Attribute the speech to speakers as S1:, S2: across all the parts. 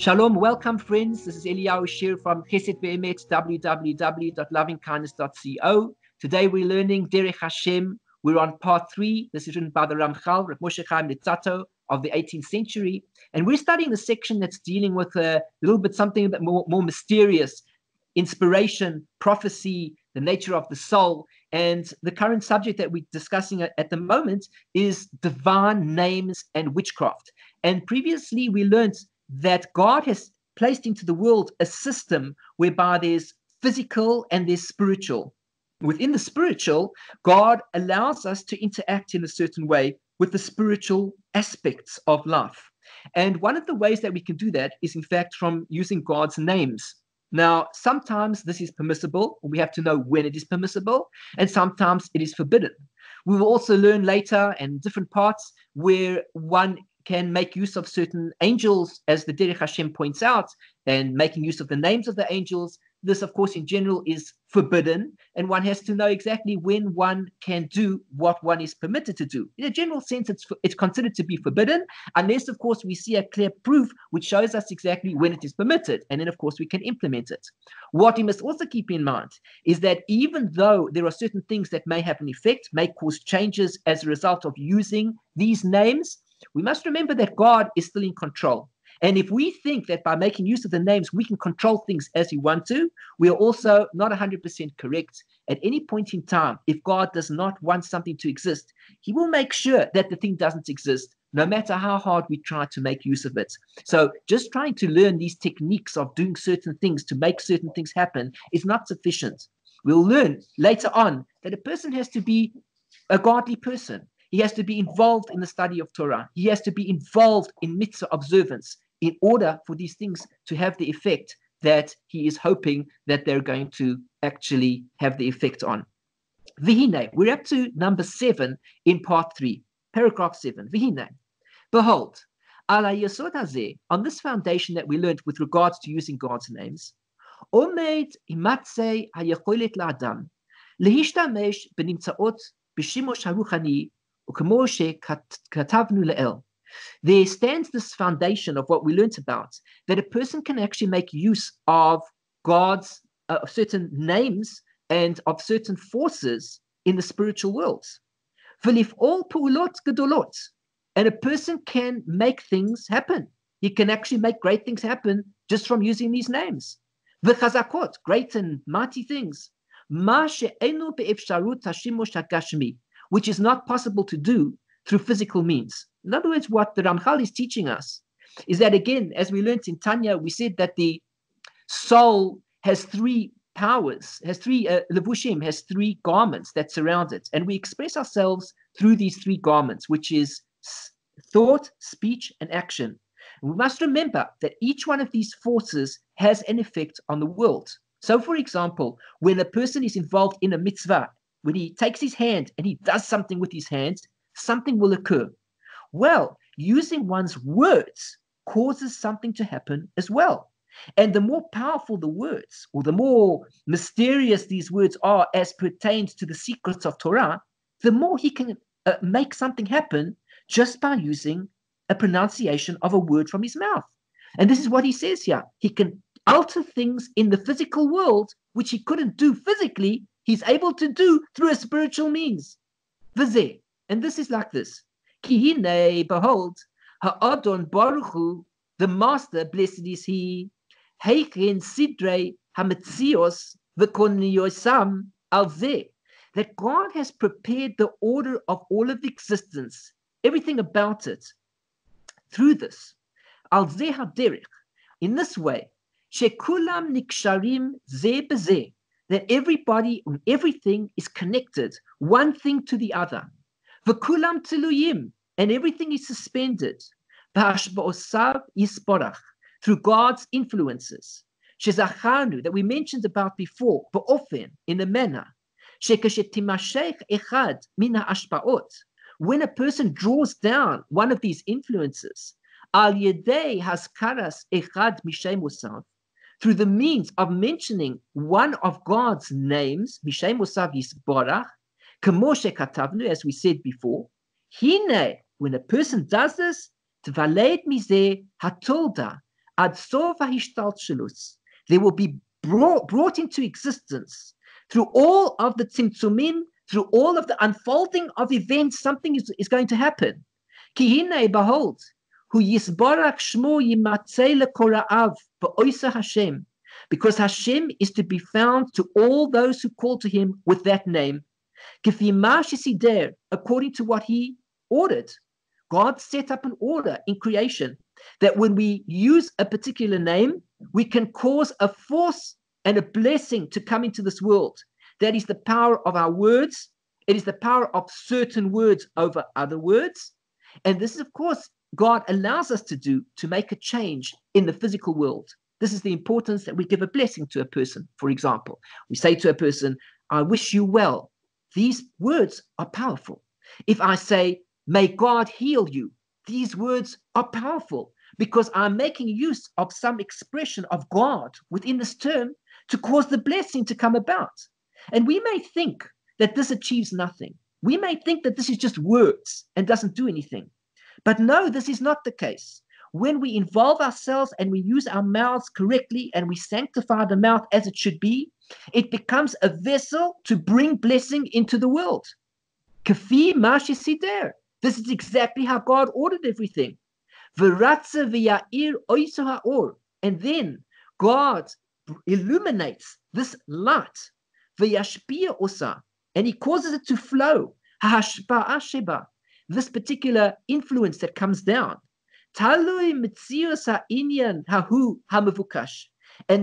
S1: Shalom, welcome friends. This is Eliyahu Shir from Chesed Be'emet, www.lovingkindness.co. Today we're learning Derech Hashem. We're on part three. This is written by the Ramchal, Rav Moshe Chaim Nitzato of the 18th century. And we're studying the section that's dealing with a little bit something a bit more, more mysterious, inspiration, prophecy, the nature of the soul. And the current subject that we're discussing at the moment is divine names and witchcraft. And previously we learned that God has placed into the world a system whereby there's physical and there's spiritual. Within the spiritual, God allows us to interact in a certain way with the spiritual aspects of life. And one of the ways that we can do that is, in fact, from using God's names. Now, sometimes this is permissible. We have to know when it is permissible, and sometimes it is forbidden. We will also learn later in different parts where one can make use of certain angels, as the Derech Hashem points out, and making use of the names of the angels. This, of course, in general is forbidden, and one has to know exactly when one can do what one is permitted to do. In a general sense, it's, it's considered to be forbidden, unless, of course, we see a clear proof which shows us exactly when it is permitted, and then, of course, we can implement it. What we must also keep in mind is that even though there are certain things that may have an effect, may cause changes as a result of using these names, we must remember that God is still in control. And if we think that by making use of the names we can control things as we want to, we are also not 100% correct. At any point in time, if God does not want something to exist, He will make sure that the thing doesn't exist, no matter how hard we try to make use of it. So, just trying to learn these techniques of doing certain things to make certain things happen is not sufficient. We'll learn later on that a person has to be a godly person. He has to be involved in the study of Torah. He has to be involved in mitzvah observance in order for these things to have the effect that he is hoping that they're going to actually have the effect on. Vihine, we're up to number seven in part three, paragraph seven. Vihine, behold, ala yesod hazeh, on this foundation that we learned with regards to using God's names, omed imatze hayecholet la'adam, lehishtamesh benimtzaot b'shimosh haruchani וכמו שכתבנו there stands this foundation of what we learnt about that a person can actually make use of God's uh, of certain names and of certain forces in the spiritual world. And a person can make things happen. He can actually make great things happen just from using these names. Great and mighty things which is not possible to do through physical means. In other words, what the Ramchal is teaching us is that, again, as we learned in Tanya, we said that the soul has three powers, has three, uh, has three garments that surround it. And we express ourselves through these three garments, which is thought, speech, and action. And we must remember that each one of these forces has an effect on the world. So, for example, when a person is involved in a mitzvah when he takes his hand and he does something with his hands, something will occur. Well, using one's words causes something to happen as well. And the more powerful the words, or the more mysterious these words are as pertains to the secrets of Torah, the more he can uh, make something happen just by using a pronunciation of a word from his mouth. And this is what he says here. He can alter things in the physical world, which he couldn't do physically He's able to do through a spiritual means. Vizeh. And this is like this. Kihine, behold, Ha'adon Baruchu, the Master, blessed is he, Heikin Sidre Hametzios V'koniyosam Alzeh, that God has prepared the order of all of existence, everything about it, through this. Alzeh ha'derich. in this way, Shekulam Niksharim Zeh B'zeh, that everybody and everything is connected, one thing to the other. V'kulam tiluyim, and everything is suspended. V'hashba'osav yisborach, through God's influences. Shezachanu, that we mentioned about before, often in a manner. Shekashetimashech echad mina ashba'ot. When a person draws down one of these influences, al yedei haskaras echad mishem through the means of mentioning one of God's names, Mishem Osav Barach, Kamoshe Katavnu, as we said before, Hine, when a person does this, Tvaled Mizeh Hatolda, Ad Sova they will be brought, brought into existence through all of the Tzimtzumim, through all of the unfolding of events, something is, is going to happen. Kihine, behold, who Yisbarach Shmo Yimatzei Lekoraav Ba'oisa Hashem, because Hashem is to be found to all those who call to Him with that name. According to what He ordered, God set up an order in creation that when we use a particular name, we can cause a force and a blessing to come into this world. That is the power of our words. It is the power of certain words over other words. And this, of course, God allows us to do to make a change in the physical world. This is the importance that we give a blessing to a person, for example. We say to a person, I wish you well. These words are powerful. If I say, May God heal you, these words are powerful because I'm making use of some expression of God within this term to cause the blessing to come about. And we may think that this achieves nothing. We may think that this is just words and doesn't do anything. But no, this is not the case. When we involve ourselves and we use our mouths correctly and we sanctify the mouth as it should be, it becomes a vessel to bring blessing into the world. Kafi Mashi Sider. This is exactly how God ordered everything. And then God illuminates this light, and He causes it to flow this particular influence that comes down. And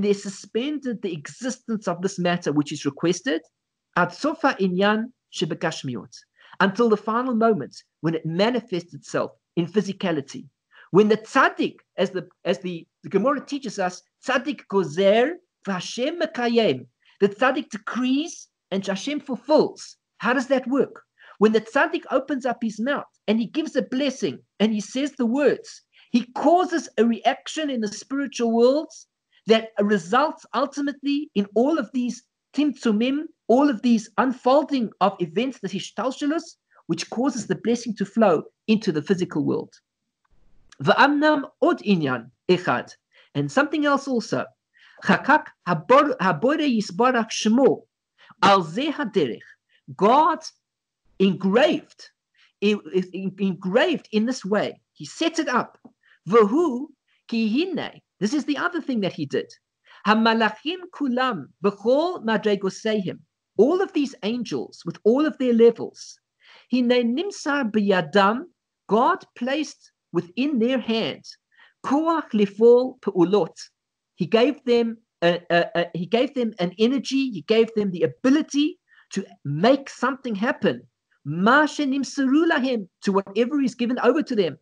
S1: they suspended the existence of this matter which is requested until the final moment when it manifests itself in physicality. When the tzaddik, as the as the, the Gemara teaches us, tzaddik gozer v'Hashem mekayem, the tzaddik decrees and Hashem fulfills. How does that work? When the tzaddik opens up his mouth and he gives a blessing and he says the words, he causes a reaction in the spiritual worlds that results ultimately in all of these timtzumim, all of these unfolding of events, the hishtalshalus, which causes the blessing to flow into the physical world. Va'amnam od inyan echad. And something else also. Chakak habore yisbarak shmo al God's engraved, engraved in this way. He sets it up. Vahu kihine. This is the other thing that he did. Hamalachim kulam b'chol madregosehim. All of these angels with all of their levels. Hine nimsar biyadam. God placed within their hands koach lefol peulot. He gave them he gave them an energy. He gave them the ability to make something happen Mashanim Sarulahim, to whatever is given over to them.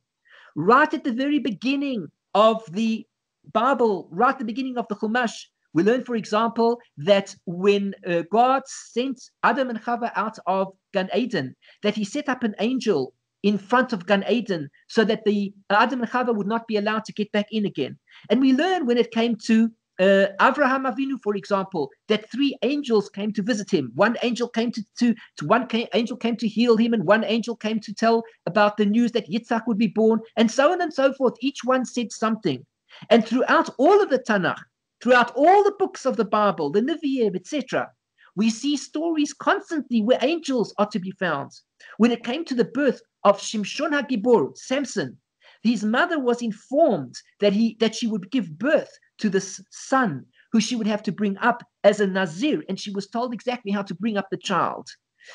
S1: Right at the very beginning of the Bible, right at the beginning of the Chumash, we learn, for example, that when uh, God sent Adam and Chava out of Gan Eden, that he set up an angel in front of Gan Eden so that the Adam and Chava would not be allowed to get back in again. And we learn when it came to uh, Avraham Avinu, for example, that three angels came to visit him. One angel came to, to, to one came, angel came to heal him, and one angel came to tell about the news that Yitzhak would be born, and so on and so forth. Each one said something, and throughout all of the Tanakh, throughout all the books of the Bible, the Nevi'im, etc., we see stories constantly where angels are to be found. When it came to the birth of Shimshon HaGibor, Samson, his mother was informed that he that she would give birth to the son who she would have to bring up as a Nazir. And she was told exactly how to bring up the child.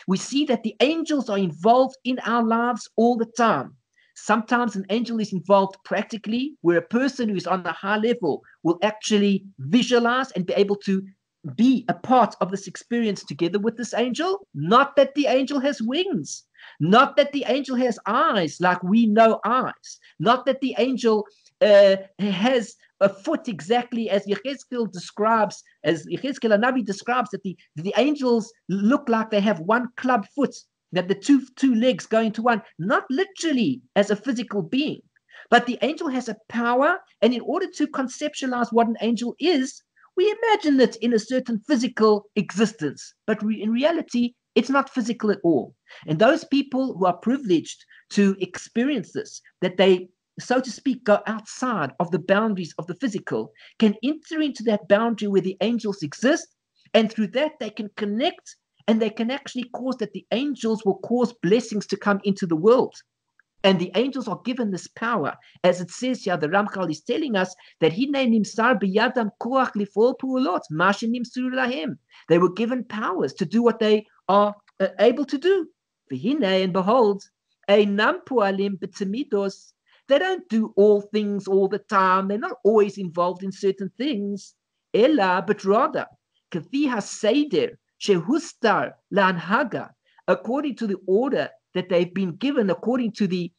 S1: We see that the angels are involved in our lives all the time. Sometimes an angel is involved practically, where a person who is on a high level will actually visualize and be able to be a part of this experience together with this angel. Not that the angel has wings, not that the angel has eyes like we know eyes, not that the angel uh, has a foot exactly as Yechezkel describes, as Yechezkel Anabi describes that the, the angels look like they have one club foot, that the two, two legs go into one, not literally as a physical being, but the angel has a power. And in order to conceptualize what an angel is, we imagine it in a certain physical existence, but re- in reality, it's not physical at all. And those people who are privileged to experience this, that they so to speak, go outside of the boundaries of the physical, can enter into that boundary where the angels exist. And through that, they can connect and they can actually cause that the angels will cause blessings to come into the world. And the angels are given this power. As it says here, the Ramchal is telling us that they were given powers to do what they are uh, able to do. And behold, they don't do all things all the time. They're not always involved in certain things. Ella, but rather, Kathiha Seder, Shehustar, Lanhaga, according to the order that they've been given, according to the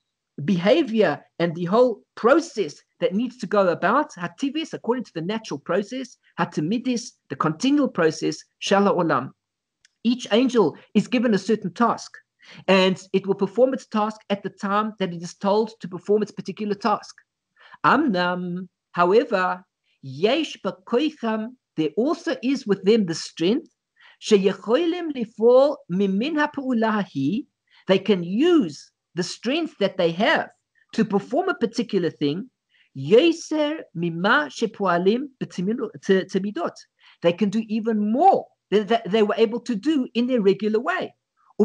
S1: behavior and the whole process that needs to go about, Hativis, according to the natural process, Hatimidis, the continual process, Shala Olam. Each angel is given a certain task and it will perform its task at the time that it is told to perform its particular task. Amnam, however, yesh bakoicham, there also is with them the strength, sheyecholim lifol mimin ha'pu'ulahi, they can use the strength that they have to perform a particular thing, yeser mima shepualim temidot. They can do even more than they were able to do in their regular way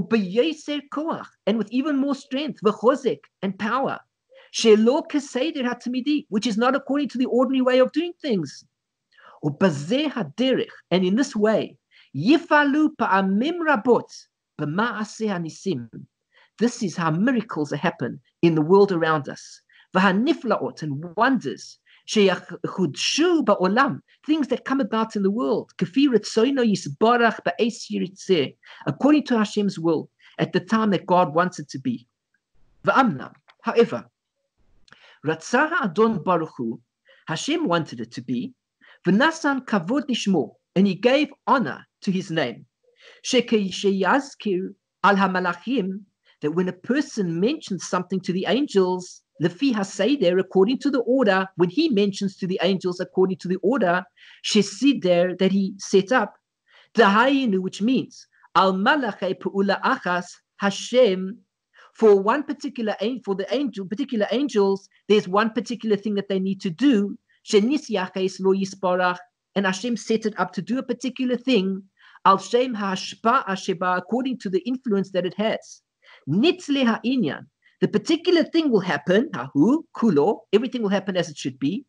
S1: koach, and with even more strength, v'chozik, and power, shelo keseder hatamidi, which is not according to the ordinary way of doing things. Ubazeh haderich, and in this way, yifalu pa'amim rabot, b'ma'aseh hanisim. This is how miracles happen in the world around us. V'haniflaot, and wonders, ba'olam, things that come about in the world. According to Hashem's will, at the time that God wants it to be. however, Ratzah Adon Baruchu, Hashem wanted it to be, V'nasan kavod nishmo, and he gave honor to his name. al that when a person mentions something to the angels, Lefiha there, according to the order, when he mentions to the angels, according to the order, she said there that he set up, the Dahayinu, which means, Al Malachai Pu'ula Achas, Hashem, for one particular angel, for the angel, particular angels, there's one particular thing that they need to do. And Hashem set it up to do a particular thing, al shem asheba, according to the influence that it has. Nitzle ha'inyan, the particular thing will happen, hahu, kulo, everything will happen as it should be.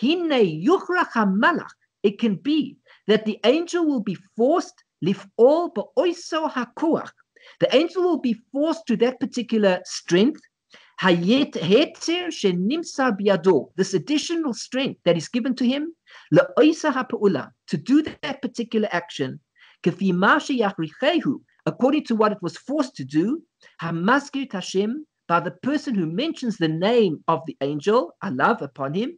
S1: Hine yuchrach hamalach, it can be that the angel will be forced, lif'ol ba'oiso hakuach. The angel will be forced to that particular strength, hayet heter shenimsa biado. this additional strength that is given to him, la'oisa ha'pa'ula, to do that particular action, kafi yachrichehu, according to what it was forced to do, hamaskir tashim, by the person who mentions the name of the angel, Allah, upon him,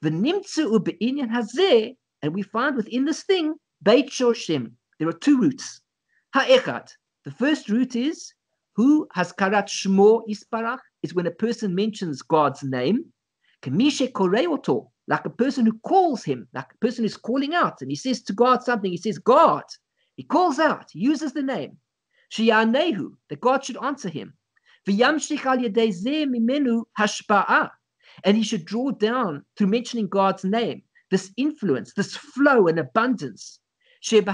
S1: the and we find within this thing, Beit Shoshim. There are two roots. Ha'echat. The first root is who has karat shmo isparach is when a person mentions God's name. Kamishe koreoto, like a person who calls him, like a person who's calling out and he says to God something, he says, God. He calls out, he uses the name. Shiyanehu, that God should answer him. And he should draw down through mentioning God's name this influence, this flow and abundance. And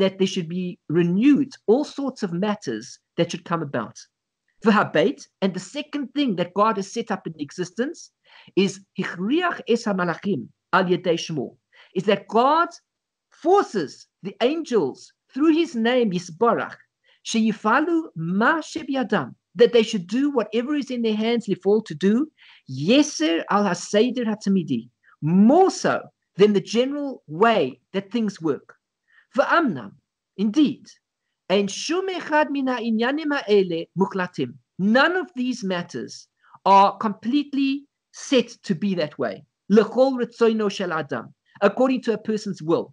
S1: that there should be renewed all sorts of matters that should come about. And the second thing that God has set up in existence is is that God forces the angels through his name, Yisbarach, sheyifalu ma shebiadam, that they should do whatever is in their hands, lifol, to do, yeser al haseder hatamidi, more so than the general way that things work. Va'amnam, indeed, and shum echad mina inyanim ha'ele muklatim, none of these matters are completely set to be that way. Lechol ritzoino shel adam, according to a person's will.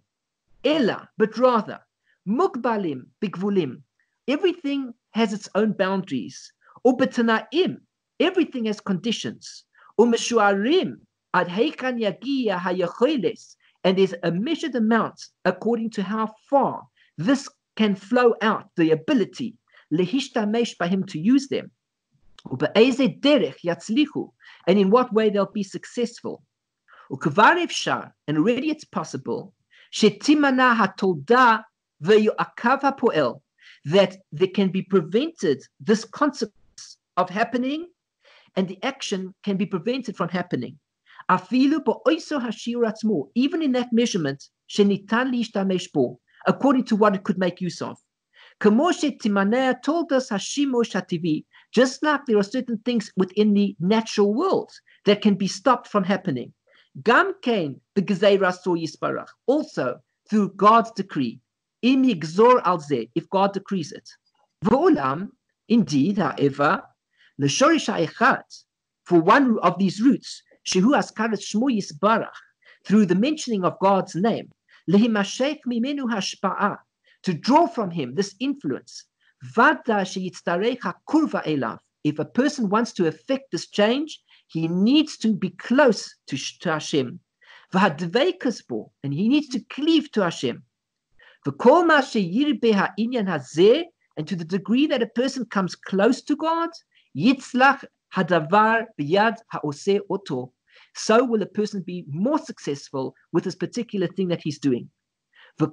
S1: Ella, but rather, mukbalim bigvulim. Everything has its own boundaries. Ubetanaim, everything has conditions. Umeshuarim, ad heikan yagia hayacholes. And there's a measured amount according to how far this can flow out, the ability, lehishtamesh, by him to use them. And in what way they'll be successful. And already it's possible Shetimana hatolda ויועקב poel, that they can be prevented, this consequence of happening, and the action can be prevented from happening. Afilu באויסו השיר even in that measurement, שניתן להשתמש בו, according to what it could make use of. כמו שתימנע told us הטבעי, just like there are certain things within the natural world that can be stopped from happening. Gam kain b'gzeirasur yisparach. Also, through God's decree, im yigzor al if God decrees it. V'olam, indeed, however, l'shorish ha'echat, for one of these roots, shehu askarat shmo yisparach, through the mentioning of God's name, lehimashek mimenu hashpa'ah, to draw from him this influence. Vada sheyitztarech hakurva elav. If a person wants to effect this change, he needs to be close to, to Hashem. And he needs to cleave to Hashem. And to the degree that a person comes close to God, yitzlach hadavar biyad haose otto, So will a person be more successful with this particular thing that he's doing. And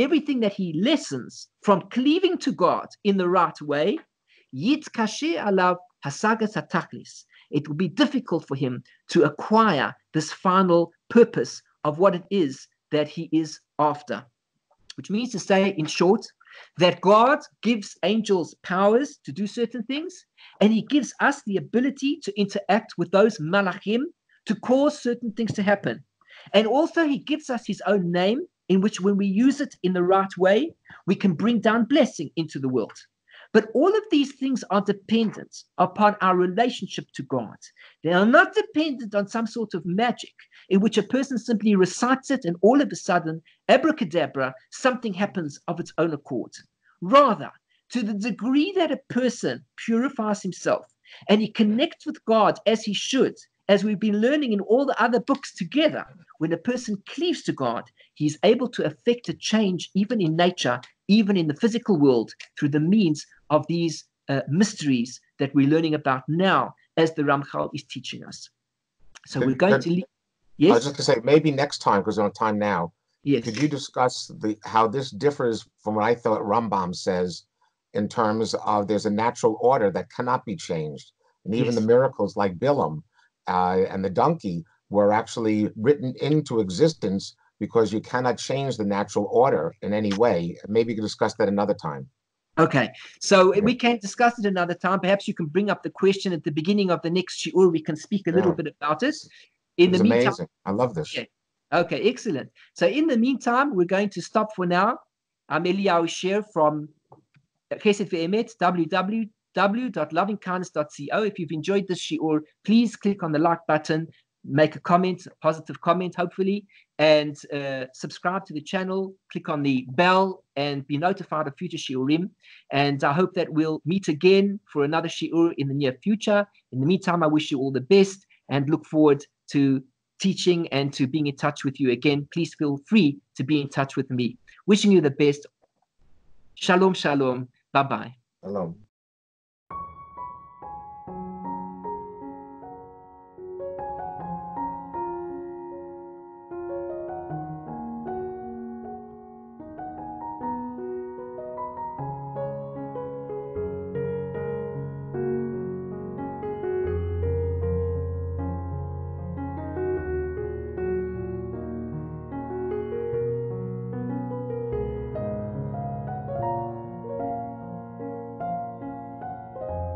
S1: everything that he lessens from cleaving to God in the right way, yit alav hasagas hataklis, it will be difficult for him to acquire this final purpose of what it is that he is after. Which means to say, in short, that God gives angels powers to do certain things, and He gives us the ability to interact with those malachim to cause certain things to happen. And also, He gives us His own name, in which, when we use it in the right way, we can bring down blessing into the world. But all of these things are dependent upon our relationship to God. They are not dependent on some sort of magic in which a person simply recites it and all of a sudden, abracadabra, something happens of its own accord. Rather, to the degree that a person purifies himself and he connects with God as he should, as we've been learning in all the other books together, when a person cleaves to God, he is able to affect a change even in nature, even in the physical world, through the means of these uh, mysteries that we're learning about now as the Ramchal is teaching us. So could, we're going could, to leave. Yes. I was just going to say maybe next time because we're on time now. Yes. Could you discuss the how this differs from what I thought Rambam says in terms of there's a natural order that cannot be changed, and even yes. the miracles like Bilam uh, and the donkey were actually written into existence because you cannot change the natural order in any way. Maybe you could discuss that another time. Okay, so we can discuss it another time. Perhaps you can bring up the question at the beginning of the next shiur. We can speak a yeah. little bit about it. In the meantime, amazing. I love this. Okay. okay, excellent. So in the meantime, we're going to stop for now. I'm Eliyahu Sher from Chesed Ve'emet, www.lovingkindness.co. If you've enjoyed this shiur, please click on the like button make a comment, a positive comment, hopefully, and uh, subscribe to the channel, click on the bell, and be notified of future Shiurim. And I hope that we'll meet again for another Shiur in the near future. In the meantime, I wish you all the best and look forward to teaching and to being in touch with you again. Please feel free to be in touch with me. Wishing you the best. Shalom, shalom. Bye bye. Shalom.